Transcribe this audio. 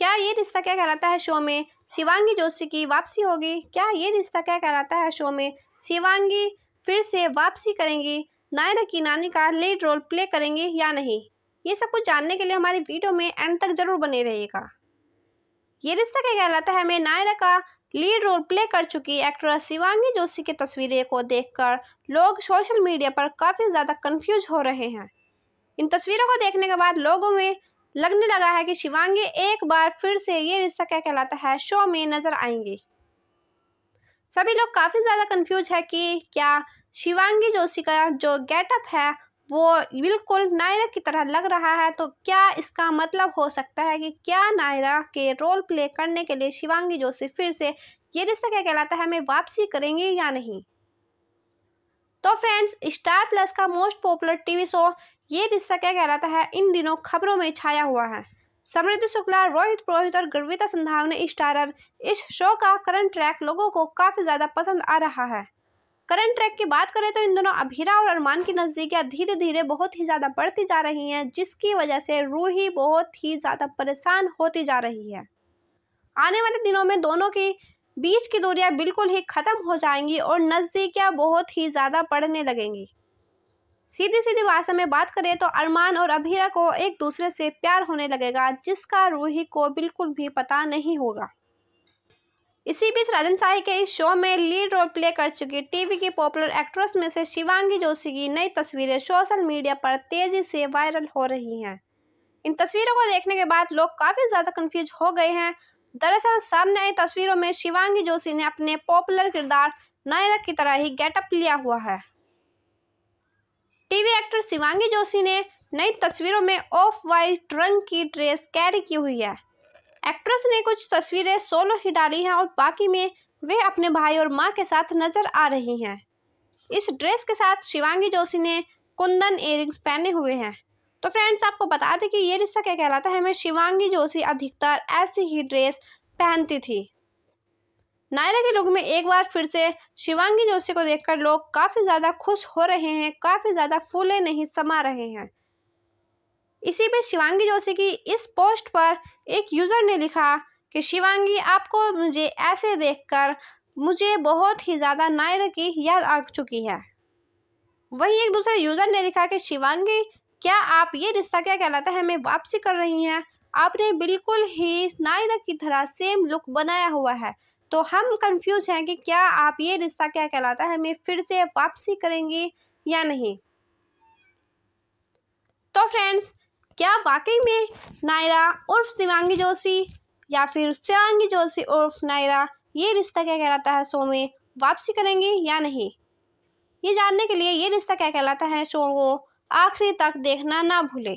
क्या ये रिश्ता क्या कहलाता है शो में शिवांगी जोशी की वापसी होगी क्या ये रिश्ता क्या कहलाता है शो में शिवांगी फिर से वापसी करेंगी नायरा की नानी का लीड रोल प्ले करेंगी या नहीं ये सब कुछ जानने के लिए हमारी वीडियो में एंड तक जरूर बने रहिएगा ये रिश्ता क्या कहलाता है मैं नायरा का लीड रोल प्ले कर चुकी एक्ट्रेस शिवांगी जोशी की तस्वीरें को देखकर लोग सोशल मीडिया पर काफ़ी ज़्यादा कंफ्यूज हो रहे हैं इन तस्वीरों को देखने के बाद लोगों में लगने लगा है कि शिवांगी एक बार फिर से ये रिश्ता क्या कहलाता है शो में नजर आएंगे सभी लोग काफ़ी ज़्यादा कंफ्यूज है कि क्या शिवांगी जोशी का जो गेटअप है वो बिल्कुल नायरा की तरह लग रहा है तो क्या इसका मतलब हो सकता है कि क्या नायरा के रोल प्ले करने के लिए शिवांगी जोशी फिर से ये रिश्ता क्या कहलाता है हमें वापसी करेंगे या नहीं तो फ्रेंड्स स्टार प्लस का मोस्ट पॉपुलर टीवी शो ये रिश्ता क्या कहलाता है इन दिनों खबरों में छाया हुआ है समृद्धि शुक्ला रोहित पुरोहित और गर्विता संधाव ने स्टारर इस शो का करंट ट्रैक लोगों को काफी ज्यादा पसंद आ रहा है करंट ट्रैक की बात करें तो इन दोनों अभीरा और अरमान की नज़दीकियाँ धीरे धीरे बहुत ही ज़्यादा बढ़ती जा रही हैं जिसकी वजह से रूही बहुत ही ज़्यादा परेशान होती जा रही है आने वाले दिनों में दोनों की बीच की दूरियां बिल्कुल ही ख़त्म हो जाएंगी और नज़दीकियाँ बहुत ही ज़्यादा बढ़ने लगेंगी सीधी सीधी भाषा में बात करें तो अरमान और अभीरा को एक दूसरे से प्यार होने लगेगा जिसका रूही को बिल्कुल भी पता नहीं होगा इसी बीच राजन शाही के इस शो में लीड रोल प्ले कर चुकी टीवी की पॉपुलर एक्ट्रेस में से शिवांगी जोशी की नई तस्वीरें सोशल मीडिया पर तेजी से वायरल हो रही हैं इन तस्वीरों को देखने के बाद लोग काफ़ी ज़्यादा कंफ्यूज हो गए हैं दरअसल सामने आई तस्वीरों में शिवांगी जोशी ने अपने पॉपुलर किरदार नायरक की तरह ही गेटअप लिया हुआ है एक्टर शिवांगी जोशी ने नई तस्वीरों में ऑफ वाइट रंग की ड्रेस कैरी की हुई है एक्ट्रेस ने कुछ तस्वीरें सोलो ही डाली हैं और बाकी में वे अपने भाई और मां के साथ नजर आ रही हैं इस ड्रेस के साथ शिवांगी जोशी ने कुंदन इयरिंग्स पहने हुए हैं तो फ्रेंड्स आपको बता दें कि ये रिश्ता क्या कहलाता है मैं शिवांगी जोशी अधिकतर ऐसी ही ड्रेस पहनती थी नायरा के लुक में एक बार फिर से शिवांगी जोशी को देखकर लोग काफ़ी ज़्यादा खुश हो रहे हैं काफ़ी ज़्यादा फूले नहीं समा रहे हैं इसी बीच शिवांगी जोशी की इस पोस्ट पर एक यूज़र ने लिखा कि शिवांगी आपको मुझे ऐसे देखकर मुझे बहुत ही ज़्यादा नायरा की याद आ चुकी है वही एक दूसरे यूज़र ने लिखा कि शिवांगी क्या आप ये रिश्ता क्या कहलाता है मैं वापसी कर रही हैं आपने बिल्कुल ही नायरा की तरह सेम लुक बनाया हुआ है तो हम कंफ्यूज हैं कि क्या आप ये रिश्ता क्या कहलाता है हमें फिर से वापसी करेंगे या नहीं तो फ्रेंड्स क्या वाकई में नायरा उर्फ शिवांगी जोशी या फिर शिवांगी जोशी उर्फ नायरा ये रिश्ता क्या कहलाता है शो में वापसी करेंगे या नहीं ये जानने के लिए ये रिश्ता क्या कहलाता है शो को आखिरी तक देखना ना भूलें